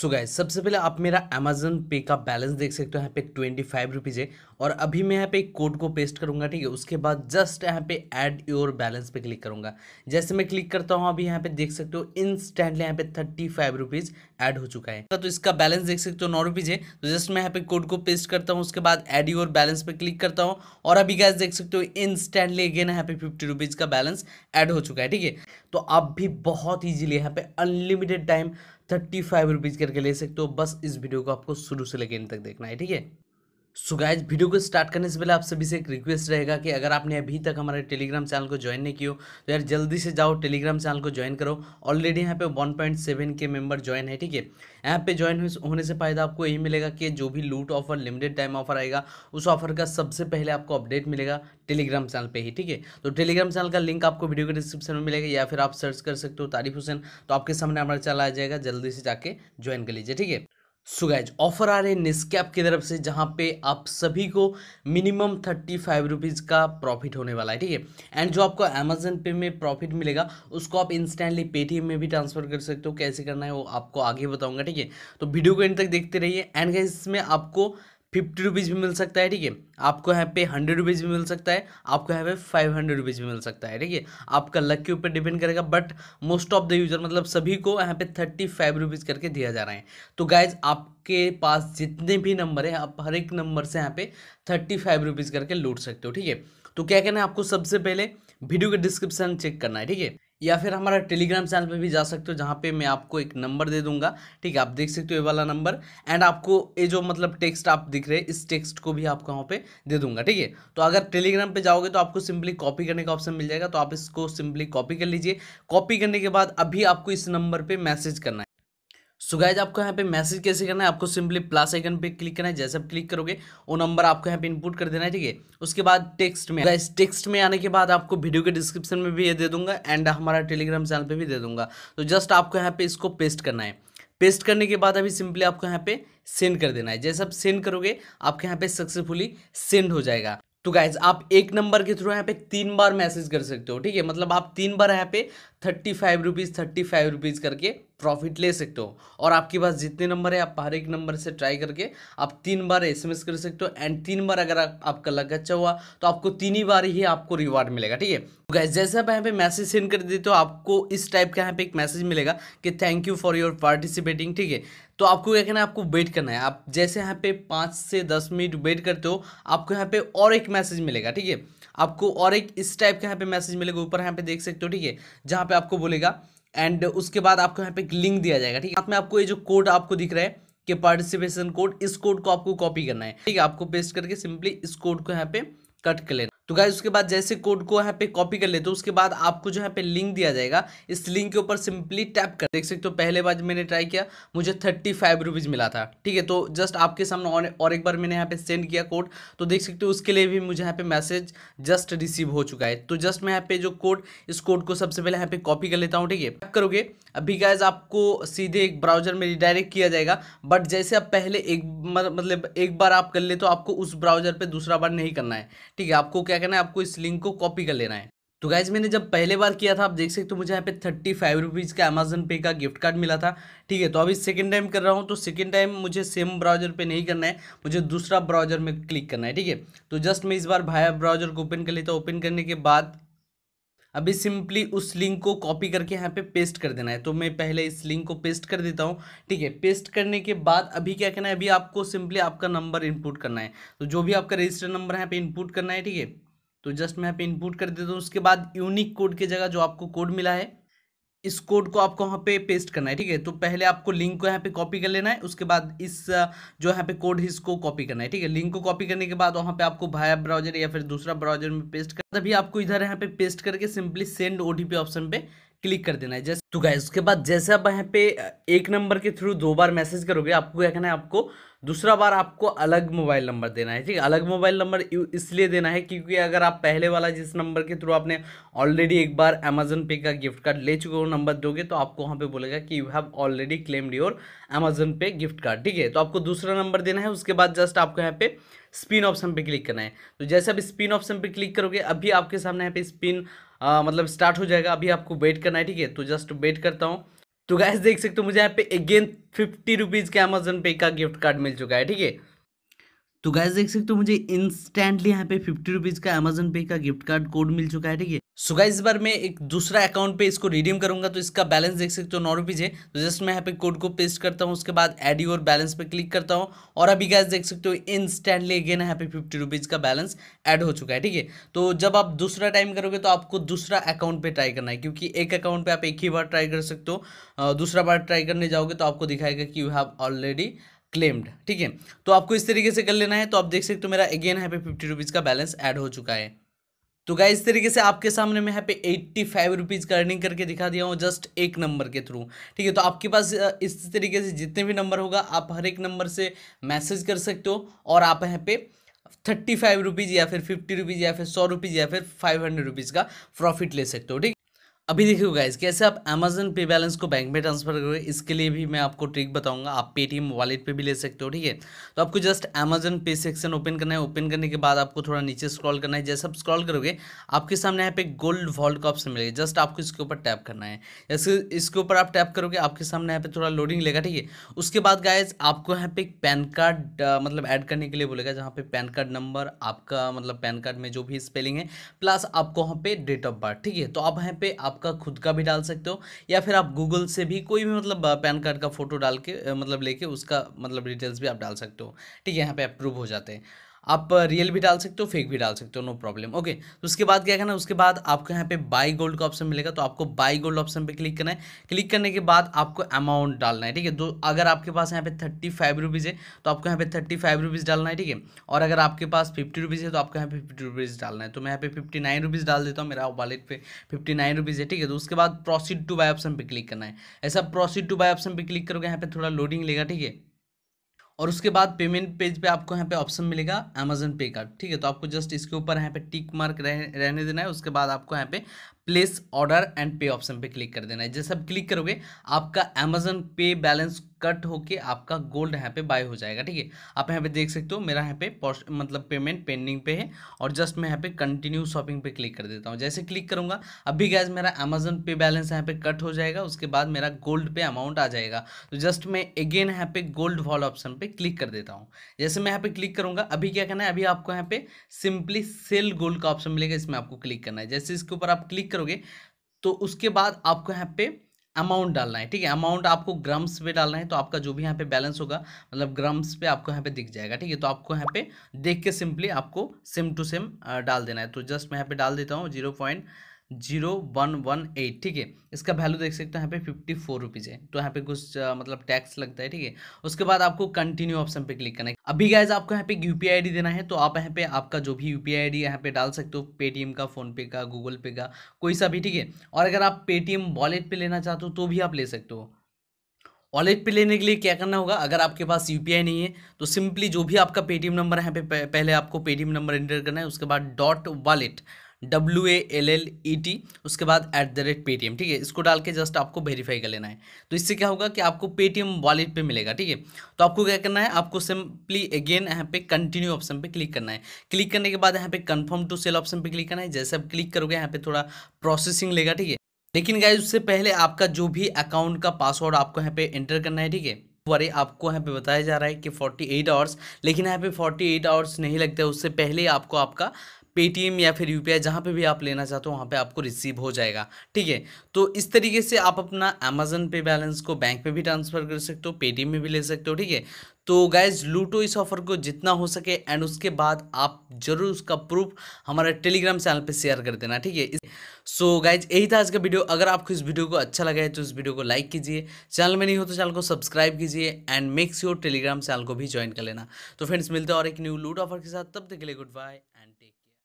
सो so guys सबसे पहले आप मेरा अमेजन पे का बैलेंस देख सकते हो यहाँ पे ट्वेंटी फाइव रुपीज़ है और अभी मैं यहाँ पे कोड को पेस्ट करूँगा ठीक है उसके बाद जस्ट यहाँ पे ऐड योर बैलेंस पे क्लिक करूँगा जैसे मैं क्लिक करता हूँ अभी यहाँ पे देख सकते हो इंस्टेंटली यहाँ पे थर्टी फाइव रुपीज़ ऐड हो चुका है तो इसका बैलेंस देख सकते हो नौ रुपीज़ है तो जस्ट मैं यहाँ पे कोड को पेस्ट करता हूँ उसके बाद एड योर बैलेंस पे क्लिक करता हूँ और अभी गैस देख सकते हो इंस्टेंटली अगेन यहाँ पे फिफ्टी रुपीज़ का बैलेंस एड हो चुका है ठीक है तो आप भी बहुत ईजिली यहाँ पे unlimited time thirty five rupees करके ले सकते हो बस इस वीडियो को आपको शुरू से लेकर इन तक देखना है ठीक है सो गाइज वीडियो को स्टार्ट करने से पहले आप सभी से एक रिक्वेस्ट रहेगा कि अगर आपने अभी तक हमारे टेलीग्राम चैनल को ज्वाइन नहीं किया तो यार जल्दी से जाओ टेलीग्राम चैनल को ज्वाइन करो ऑलरेडी यहाँ पे 1.7 के मेंबर ज्वाइन है ठीक है यहाँ पे ज्वाइन होने से फ़ायदा आपको यही मिलेगा कि जो भी लूट ऑफर लिमिटेड टाइम ऑफर आएगा उस ऑफर का सबसे पहले आपको अपडेट मिलेगा टेलीग्राम चैनल पर ही ठीक है तो टेलीग्राम चैनल का लिंक आपको वीडियो के डिस्क्रिप्शन में मिलेगा या फिर आप सर्च कर सकते हो तारीफ हुसैन तो आपके सामने हमारा चैनल आ जाएगा जल्दी से जाके ज्वाइन कर लीजिए ठीक है सो गैज ऑफर आ रहे हैं निस्कैप की तरफ से जहाँ पे आप सभी को मिनिमम थर्टी फाइव रुपीज़ का प्रॉफिट होने वाला है ठीक है एंड जो आपको अमेजन पे में प्रॉफिट मिलेगा उसको आप इंस्टेंटली पेटीएम में भी ट्रांसफर कर सकते हो कैसे करना है वो आपको आगे बताऊंगा ठीक है तो वीडियो को इन तक देखते रहिए एंड गैस इसमें आपको फिफ्टी रुपीज़ भी मिल सकता है ठीक है आपको यहाँ पे हंड्रेड रुपीज़ भी मिल सकता है आपको यहाँ पे फाइव हंड्रेड रुपीज़ भी मिल सकता है ठीक है आपका लक के ऊपर डिपेंड करेगा but most of the user मतलब सभी को यहाँ पे थर्टी फाइव रुपीज़ करके दिया जा रहा है तो गाइज आपके पास जितने भी नंबर है आप हर एक नंबर से यहाँ पे थर्टी फाइव रुपीज़ करके लूट सकते हो ठीक है तो क्या कहना है आपको सबसे पहले वीडियो के डिस्क्रिप्शन चेक करना है ठीक है या फिर हमारा टेलीग्राम चैनल पर भी जा सकते हो जहाँ पे मैं आपको एक नंबर दे दूंगा ठीक है आप देख सकते हो ये वाला नंबर एंड आपको ये जो मतलब टेक्स्ट आप दिख रहे इस टेक्स्ट को भी आपको वहाँ पे दे दूंगा ठीक है तो अगर टेलीग्राम पे जाओगे तो आपको सिंपली कॉपी करने का ऑप्शन मिल जाएगा तो आप इसको सिंपली कॉपी कर लीजिए कॉपी करने के बाद अभी आपको इस नंबर पर मैसेज करना है सो गाइज आपको यहाँ पे मैसेज कैसे करना है आपको सिंपली प्लस आइकन पे क्लिक करना है जैसे आप क्लिक करोगे वो नंबर आपको यहाँ पे इनपुट कर देना है ठीक है उसके बाद टेक्स्ट में गाइज टेक्स्ट में आने के बाद आपको वीडियो के डिस्क्रिप्शन में भी ये दे दूंगा एंड हमारा टेलीग्राम चैनल पर भी दे दूंगा तो जस्ट आपको यहाँ पे इसको पेस्ट करना है पेस्ट करने के बाद अभी सिंपली आपको यहाँ पे सेंड कर देना है जैसे आप सेंड करोगे आपके यहाँ पे सक्सेसफुली सेंड हो जाएगा तो गाइज आप एक नंबर के थ्रू यहाँ पे तीन बार मैसेज कर सकते हो ठीक है मतलब आप तीन बार यहाँ पे thirty five rupees thirty five rupees करके प्रॉफिट ले सकते हो और आपके पास जितने नंबर है आप हर एक नंबर से ट्राई करके आप तीन बार एसएमएस कर सकते हो एंड तीन बार अगर आप, आपका लग अच्छा हुआ तो आपको तीन ही बार ही आपको रिवार्ड मिलेगा ठीक है तो गैस जैसे आप यहाँ पे मैसेज सेंड कर देते हो आपको इस टाइप का यहाँ पे एक मैसेज मिलेगा कि thank you for your participating ठीक है तो आपको क्या कहना है आपको वेट करना है आप जैसे यहाँ पे पाँच से दस मिनट वेट करते हो आपको यहाँ पे और एक मैसेज मिलेगा ठीक है आपको और एक इस टाइप का यहाँ पे मैसेज मिलेगा ऊपर यहाँ पे देख सकते हो ठीक है जहाँ पे आपको बोलेगा एंड उसके बाद आपको यहाँ पे एक लिंक दिया जाएगा ठीक है में आपको ये जो कोड आपको दिख रहा है कि पार्टिसिपेशन कोड इस कोड को आपको कॉपी करना है ठीक है आपको पेस्ट करके सिंपली इस कोड को यहाँ पे कट कर लेना तो गाइज उसके बाद जैसे कोड को यहाँ पे कॉपी कर लेते हो उसके बाद आपको जो यहाँ पे लिंक दिया जाएगा इस लिंक के ऊपर सिंपली टैप कर देख सकते हो पहले बार मैंने ट्राई किया मुझे थर्टी फाइव रुपीज़ मिला था ठीक है तो जस्ट आपके सामने और, और एक बार मैंने यहाँ पे सेंड किया कोड तो देख सकते हो उसके लिए भी मुझे यहाँ पे मैसेज जस्ट रिसीव हो चुका है तो जस्ट मैं यहाँ पे जो कोड इस कोड को सबसे पहले यहाँ पे कॉपी कर लेता हूँ ठीक है टैप करोगे अभी गाइज आपको सीधे एक ब्राउजर में रिडायरेक्ट किया जाएगा बट जैसे आप पहले एक मतलब एक बार आप कर ले तो आपको उस ब्राउजर पर दूसरा बार नहीं करना है ठीक है आपको क्या क्या करना है आपको इस लिंक को कॉपी कर लेना है तो गाइज मैंने जब पहले बार किया था आप देख सकते हो तो मुझे यहाँ पे थर्टी फाइव रुपीज़ का अमेजन पे का गिफ्ट कार्ड मिला था ठीक है तो अभी सेकंड टाइम कर रहा हूँ तो सेकंड टाइम मुझे सेम ब्राउजर पे नहीं करना है मुझे दूसरा ब्राउजर में क्लिक करना है ठीक है तो जस्ट मैं इस बार भाया ब्राउजर को ओपन कर लेता हूँ ओपन करने के बाद अभी सिंपली उस लिंक को कॉपी करके यहाँ पे पेस्ट कर देना है तो मैं पहले इस लिंक को पेस्ट कर देता हूँ ठीक है पेस्ट करने के बाद अभी क्या करना है अभी आपको सिंपली आपका नंबर इनपुट करना है तो जो भी आपका रजिस्टर नंबर है यहाँ पे इनपुट करना है ठीक है तो जस्ट मैं यहाँ पे इनपुट कर देता हूँ उसके बाद यूनिक कोड की जगह जो आपको कोड मिला है इस कोड को आपको वहाँ पे पेस्ट करना है ठीक है तो पहले आपको लिंक को यहाँ पे कॉपी कर लेना है उसके बाद इस जो यहाँ पे कोड है इसको कॉपी करना है ठीक है लिंक को कॉपी करने के बाद वहाँ पे आपको भाया ब्राउजर या फिर दूसरा ब्राउजर में पेस्ट करना तभी आपको इधर यहाँ पे पेस्ट करके सिंपली सेंड ओटीपी ऑप्शन पे क्लिक कर देना है जैसे तो गाइज उसके बाद जैसे आप यहाँ पे एक नंबर के थ्रू दो बार मैसेज करोगे आपको क्या करना है आपको दूसरा बार आपको अलग मोबाइल नंबर देना है ठीक है अलग मोबाइल नंबर इसलिए देना है क्योंकि अगर आप पहले वाला जिस नंबर के थ्रू आपने ऑलरेडी एक बार अमेजन पे का गिफ्ट कार्ड ले चुके हो नंबर दोगे तो आपको वहाँ पे बोलेगा कि you have already claimed your Amazon pay gift card ठीक है तो आपको दूसरा नंबर देना है उसके बाद जस्ट आपको यहाँ पे स्पिन ऑप्शन पे क्लिक करना है तो जैसे आप स्पिन ऑप्शन पे क्लिक करोगे अभी आपके सामने यहाँ पे स्पिन आ, हाँ, मतलब स्टार्ट हो जाएगा अभी आपको वेट करना है ठीक है तो जस्ट वेट करता हूँ तो गैस देख सकते हो मुझे यहाँ पे अगेन फिफ्टी रुपीज़ के अमेजोन पे का गिफ्ट कार्ड मिल चुका है ठीक है तो गाइज देख सकते हो मुझे इंस्टेंटली यहाँ पे फिफ्टी रुपीज़ का अमेजोन पे का गिफ्ट कार्ड कोड मिल चुका है ठीक है सो गाइज इस बार मैं एक दूसरा अकाउंट पे इसको रिडीम करूंगा तो इसका बैलेंस देख सकते हो नौ रुपीज़ है तो जस्ट मैं यहाँ पे कोड को पेस्ट करता हूँ उसके बाद एड योर बैलेंस पे क्लिक करता हूँ और अभी गाइज देख सकते हो इंस्टेंटली अगेन यहाँ पे फिफ्टी रुपीज़ का बैलेंस एड हो चुका है ठीक है तो जब आप दूसरा टाइम करोगे तो आपको दूसरा अकाउंट पे ट्राई करना है क्योंकि एक अकाउंट पे आप एक ही बार ट्राई कर सकते हो दूसरा बार ट्राई करने जाओगे तो आपको दिखाएगा कि यू हैव ऑलरेडी क्लेम्ड ठीक है तो आपको इस तरीके से कर लेना है तो आप देख सकते हो मेरा अगेन यहाँ पे फिफ्टी रुपीज़ का बैलेंस ऐड हो चुका है तो गाय इस तरीके से आपके सामने मैं यहाँ पे एट्टी फाइव रुपीज़ का अर्निंग करके दिखा दिया हूँ जस्ट एक नंबर के थ्रू ठीक है तो आपके पास इस तरीके से जितने भी नंबर होगा आप हर एक नंबर से मैसेज कर सकते हो और आप यहाँ पे थर्टी फाइव रुपीज़ या फिर फिफ्टी रुपीज़ या फिर सौ रुपीज़ या फिर फाइव हंड्रेड रुपीज़ का प्रॉफिट ले सकते हो ठीक अभी देखिए गाइज कैसे आप अमेजन पे बैलेंस को बैंक में ट्रांसफर करोगे इसके लिए भी मैं आपको ट्रिक बताऊंगा आप पेटीएम वॉलेट पे भी ले सकते हो ठीक है तो आपको just Amazon pay section open करना है ओपन करने के बाद आपको थोड़ा नीचे स्क्रॉल करना है जैसे आप स्क्रॉल करोगे आपके सामने यहाँ पे गोल्ड वॉल्ट का ऑप्शन मिलेगा जस्ट आपको इसके ऊपर टैप करना है जैसे इसके ऊपर आप टैप करोगे आपके सामने यहाँ पे थोड़ा लोडिंग लेगा ठीक है उसके बाद गायज आपको यहाँ पे पैन कार्ड मतलब ऐड करने के लिए बोलेगा जहाँ पे पैन कार्ड नंबर आपका मतलब पैन कार्ड में जो भी स्पेलिंग है प्लस आपको वहाँ पे डेट ऑफ बर्थ ठीक है तो आप यहाँ पे आप आपका खुद का भी डाल सकते हो या फिर आप गूगल से भी कोई भी मतलब पैन कार्ड का फोटो डाल के मतलब लेके उसका मतलब डिटेल्स भी आप डाल सकते हो ठीक है यहाँ पे अप्रूव हो जाते हैं आप रियल भी डाल सकते हो फेक भी डाल सकते हो नो प्रॉब्लम ओके तो उसके बाद क्या करना है उसके बाद आपको यहाँ पे बाई गोल्ड का ऑप्शन मिलेगा तो आपको बाई गोल्ड ऑप्शन पे क्लिक करना है क्लिक करने के बाद आपको अमाउंट डालना है ठीक है दो अगर आपके पास यहाँ पे थर्टी फाइव रुपीज़ है तो आपको यहाँ पे थर्टी फाइव रुपीज़ डालना है ठीक है और अगर आपके पास फिफ्टी रुपीज़ है तो आपको यहाँ पे फिफ्टी रुपीज़ डालना है तो मैं यहाँ पे फिफ्टी नाइन रुपीज़ डाल देता हूँ मेरा वालेट पे फिफ्टी नाइन रुपीज़ है ठीक है तो उसके बाद प्रोसीड टू बाय ऑप्शन पर क्लिक करना है ऐसा प्रोसीड टू बाय ऑप्शन पर क्लिक करोगे यहाँ पर थोड़ा लोडिंग लेगा ठीक है और उसके बाद पेमेंट पेज पे आपको यहाँ पे ऑप्शन मिलेगा अमेजन पे का ठीक है तो आपको जस्ट इसके ऊपर यहाँ पे टिक मार्क रह, रहने देना है उसके बाद आपको यहाँ पे place order and pay option पे क्लिक कर देना है जैसे आप क्लिक करोगे आपका अमेजन पे बैलेंस कट होके आपका गोल्ड यहाँ पे बाय हो जाएगा ठीक है आप यहाँ पे देख सकते हो मेरा यहाँ पे मतलब पेमेंट पेंडिंग पे है और जस्ट मैं यहाँ पे कंटिन्यू शॉपिंग पे क्लिक कर देता हूँ जैसे क्लिक करूँगा अभी गैस मेरा अमेजन पे बैलेंस यहाँ पे कट हो जाएगा उसके बाद मेरा गोल्ड पे अमाउंट आ जाएगा तो जस्ट मैं अगेन यहाँ पे गोल्ड वॉल ऑप्शन पर क्लिक कर देता हूँ जैसे मैं यहाँ पे क्लिक करूँगा अभी क्या करना है अभी आपको यहाँ पे सिंपली सेल गोल्ड का ऑप्शन मिलेगा इसमें आपको क्लिक करना है जैसे इसके ऊपर आप क्लिक क्लिक करोगे तो उसके बाद आपको यहाँ पे अमाउंट डालना है ठीक है अमाउंट आपको ग्राम्स पे डालना है तो आपका जो भी यहाँ पे बैलेंस होगा मतलब ग्राम्स पे आपको यहाँ पे दिख जाएगा ठीक है तो आपको यहाँ पे देख के सिंपली आपको सेम टू सेम डाल देना है तो जस्ट मैं यहाँ पे डाल देता हूँ zero point zero one one eight ठीक है इसका वैल्यू देख सकते हो यहाँ पे फिफ्टी फोर रुपीज़ है तो यहाँ पे कुछ मतलब टैक्स लगता है ठीक है उसके बाद आपको कंटिन्यू ऑप्शन पे क्लिक करना है अभी गाइज आपको यहाँ पे यू पी आई डी देना है तो आप यहाँ पे आपका जो भी यू पी आई डी यहाँ पे डाल सकते हो पेटीएम का फ़ोनपे का गूगल पे का कोई सा भी ठीक है और अगर आप पेटीएम वॉलेट पर पे लेना चाहते हो तो भी आप ले सकते हो वॉलेट पे लेने के लिए क्या करना होगा अगर आपके पास यू नहीं है तो सिंपली जो भी आपका पेटीएम नंबर है यहाँ पे पहले आपको पेटीएम नंबर एंटर करना है उसके बाद dot wallet W A L L E T उसके बाद एट द रेट पेटीएम ठीक है इसको डाल के जस्ट आपको वेरीफाई कर लेना है तो इससे क्या होगा कि आपको पेटीएम वॉलेट पे मिलेगा ठीक है तो आपको क्या करना है आपको सिंपली अगेन यहाँ पे कंटिन्यू ऑप्शन पे क्लिक करना है क्लिक करने के बाद यहाँ पे कंफर्म टू सेल ऑप्शन पे क्लिक करना है जैसे आप क्लिक करोगे यहाँ पे थोड़ा प्रोसेसिंग लेगा ठीक है लेकिन गाय उससे पहले आपका जो भी अकाउंट का पासवर्ड आपको यहाँ पे एंटर करना है ठीक है बारे आपको यहाँ पे बताया जा रहा है कि 48 आवर्स लेकिन यहाँ पे 48 आवर्स नहीं लगता है उससे पहले आपको आपका पेटीएम या फिर यूपीआई जहाँ पे भी आप लेना चाहते हो वहाँ पे आपको रिसीव हो जाएगा ठीक है तो इस तरीके से आप अपना अमेजन पे बैलेंस को बैंक में भी ट्रांसफ़र कर सकते हो पेटीएम में भी ले सकते हो ठीक है तो गाइज लूटो इस ऑफर को जितना हो सके एंड उसके बाद आप जरूर उसका प्रूफ हमारे टेलीग्राम चैनल पे शेयर कर देना ठीक है सो गाइज यही था आज का वीडियो अगर आपको इस वीडियो को अच्छा लगा है तो इस वीडियो को लाइक कीजिए चैनल में नहीं हो तो चैनल को सब्सक्राइब कीजिए and make sure Telegram channel को भी ज्वाइन कर लेना तो फ्रेंड्स मिलते हैं और एक न्यू लूट ऑफर के साथ तब तक के लिए गुड बाय एंड टेक